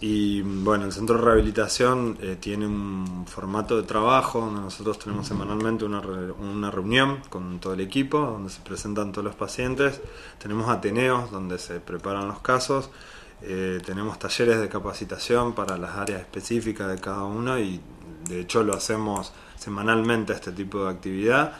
Y bueno, el centro de rehabilitación eh, tiene un formato de trabajo donde nosotros tenemos semanalmente una, reunión con todo el equipo, donde se presentan todos los pacientes, tenemos ateneos donde se preparan los casos, eh, tenemos talleres de capacitación para las áreas específicas de cada uno y de hecho lo hacemos semanalmente este tipo de actividad.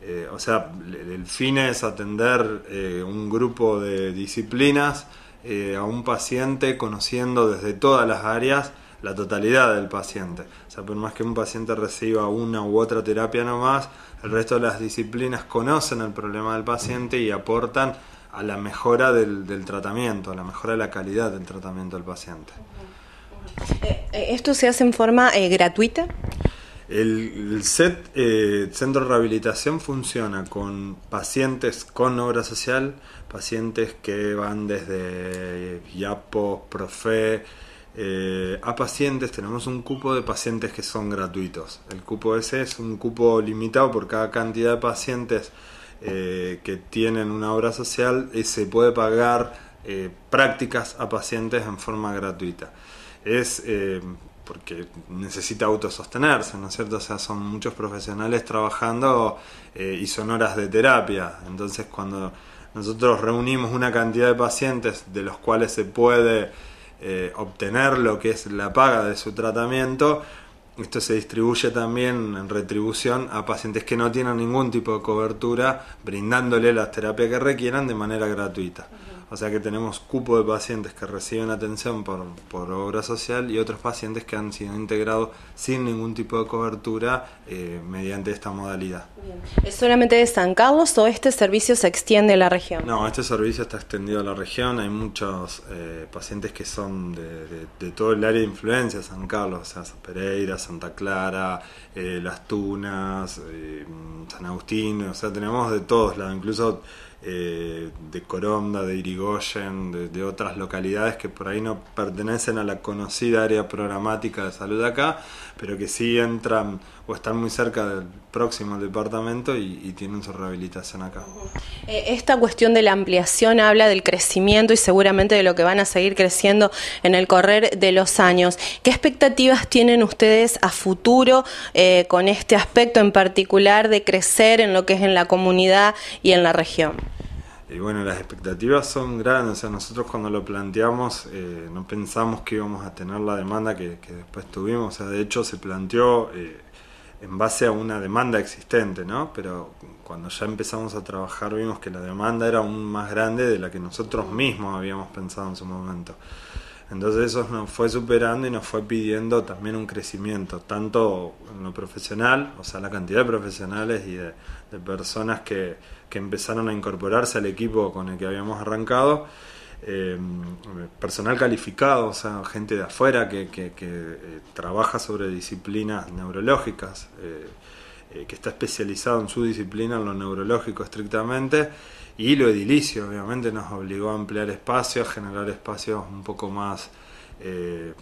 Eh, o sea, el fin es atender un grupo de disciplinas eh, a un paciente conociendo desde todas las áreas la totalidad del paciente. O sea, por más que un paciente reciba una u otra terapia nomás, el resto de las disciplinas conocen el problema del paciente y aportan a la mejora del, tratamiento, a la mejora de la calidad del tratamiento del paciente. Eh, eh, ¿Esto se hace en forma gratuita? El, set eh, centro de rehabilitación funciona con pacientes con obra social, pacientes que van desde eh, yapo Profe, eh, a pacientes, tenemos un cupo de pacientes que son gratuitos. El cupo ese es un cupo limitado por cada cantidad de pacientes que tienen una obra social y se puede pagar prácticas a pacientes en forma gratuita. Es porque necesita autosostenerse, ¿no es cierto? O sea, son muchos profesionales trabajando eh, y son horas de terapia. Entonces, cuando nosotros reunimos una cantidad de pacientes de los cuales se puede eh, obtener lo que es la paga de su tratamiento, esto se distribuye también en retribución a pacientes que no tienen ningún tipo de cobertura, brindándole las terapias que requieran de manera gratuita. O sea que tenemos cupo de pacientes que reciben atención por, obra social y otros pacientes que han sido integrados sin ningún tipo de cobertura eh, mediante esta modalidad. ¿Es solamente de San Carlos o este servicio se extiende a la región? No, este servicio está extendido a la región. Hay muchos eh, pacientes que son de, todo el área de influencia San Carlos, o sea, San Pereira, Santa Clara, eh, Las Tunas, San Agustín, o sea, tenemos de todos lados, incluso eh, de Coronda, de Irigoyen, de, otras localidades que por ahí no pertenecen a la conocida área programática de salud acá, pero que sí entran o están muy cerca del próximo departamento y, tienen su rehabilitación acá. Eh, esta cuestión de la ampliación habla del crecimiento y seguramente de lo que van a seguir creciendo en el correr de los años. ¿Qué expectativas tienen ustedes a futuro eh, con este aspecto en particular de crecer en lo que es en la comunidad y en la región? y bueno, las expectativas son grandes, o sea, nosotros cuando lo planteamos eh, no pensamos que íbamos a tener la demanda que, después tuvimos, o sea, de hecho se planteó eh, en base a una demanda existente, ¿no? Pero cuando ya empezamos a trabajar vimos que la demanda era aún más grande de la que nosotros mismos habíamos pensado en su momento. Entonces eso nos fue superando y nos fue pidiendo también un crecimiento, tanto en lo profesional, o sea, la cantidad de profesionales y de, personas que, empezaron a incorporarse al equipo con el que habíamos arrancado, eh, personal calificado, o sea, gente de afuera que, que, eh, trabaja sobre disciplinas neurológicas. Eh, eh, que está especializado en su disciplina, en lo neurológico estrictamente, y lo edilicio, obviamente, nos obligó a ampliar espacios, a generar espacios un poco más, eh,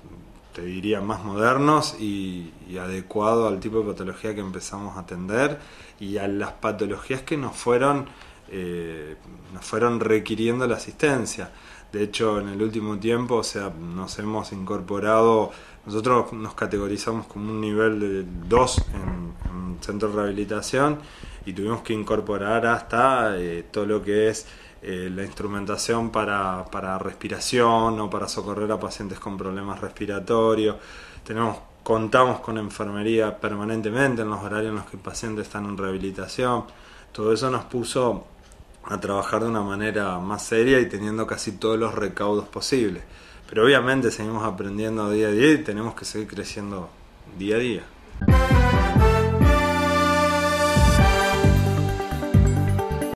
te diría, más modernos y, adecuados al tipo de patología que empezamos a atender y a las patologías que nos fueron, eh, nos fueron requiriendo la asistencia. De hecho, en el último tiempo, o sea, nos hemos incorporado, nosotros nos categorizamos como un nivel de 2 en, centro de rehabilitación y tuvimos que incorporar hasta eh, todo lo que es eh, la instrumentación para, para, respiración o para socorrer a pacientes con problemas respiratorios. Tenemos, contamos con enfermería permanentemente en los horarios en los que pacientes están en rehabilitación. Todo eso nos puso a trabajar de una manera más seria y teniendo casi todos los recaudos posibles. Pero obviamente seguimos aprendiendo día a día y tenemos que seguir creciendo día a día.